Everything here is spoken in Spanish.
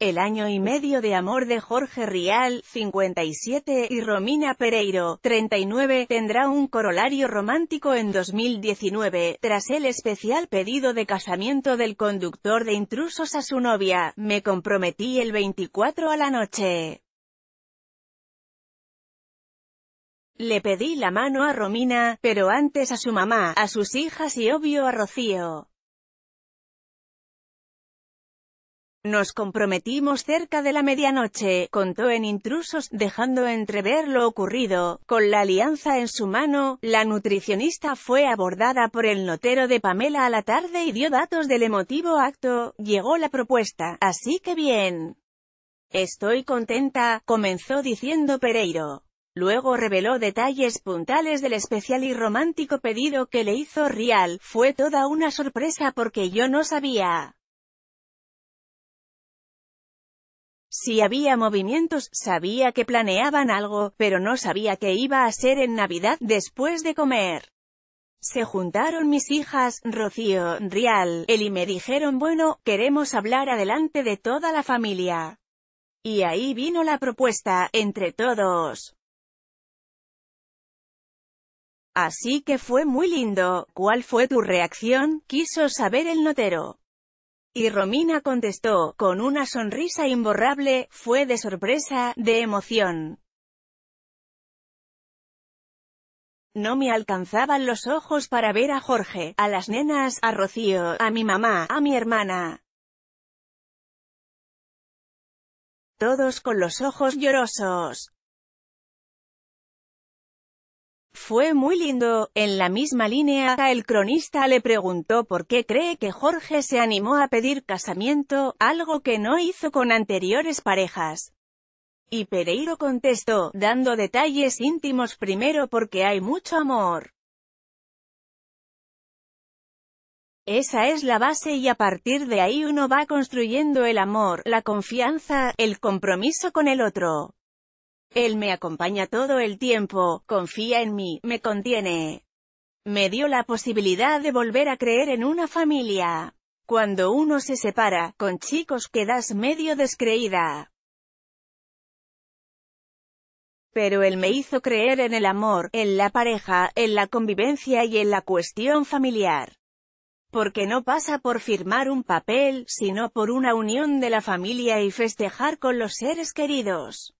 El año y medio de amor de Jorge Rial, 57, y Romina Pereiro, 39, tendrá un corolario romántico en 2019, tras el especial pedido de casamiento del conductor de intrusos a su novia, me comprometí el 24 a la noche. Le pedí la mano a Romina, pero antes a su mamá, a sus hijas y obvio a Rocío. Nos comprometimos cerca de la medianoche, contó en intrusos, dejando entrever lo ocurrido. Con la alianza en su mano, la nutricionista fue abordada por el notero de Pamela a la tarde y dio datos del emotivo acto. Llegó la propuesta, así que bien. Estoy contenta, comenzó diciendo Pereiro. Luego reveló detalles puntales del especial y romántico pedido que le hizo Rial, fue toda una sorpresa porque yo no sabía. Si había movimientos, sabía que planeaban algo, pero no sabía que iba a ser en Navidad, después de comer. Se juntaron mis hijas, Rocío, Rial, él y me dijeron bueno, queremos hablar adelante de toda la familia. Y ahí vino la propuesta, entre todos. Así que fue muy lindo, ¿cuál fue tu reacción? Quiso saber el notero. Y Romina contestó, con una sonrisa imborrable, fue de sorpresa, de emoción. No me alcanzaban los ojos para ver a Jorge, a las nenas, a Rocío, a mi mamá, a mi hermana. Todos con los ojos llorosos. fue muy lindo. En la misma línea, el cronista le preguntó por qué cree que Jorge se animó a pedir casamiento, algo que no hizo con anteriores parejas. Y Pereiro contestó, dando detalles íntimos primero porque hay mucho amor. Esa es la base y a partir de ahí uno va construyendo el amor, la confianza, el compromiso con el otro. Él me acompaña todo el tiempo, confía en mí, me contiene. Me dio la posibilidad de volver a creer en una familia. Cuando uno se separa, con chicos quedas medio descreída. Pero él me hizo creer en el amor, en la pareja, en la convivencia y en la cuestión familiar porque no pasa por firmar un papel, sino por una unión de la familia y festejar con los seres queridos.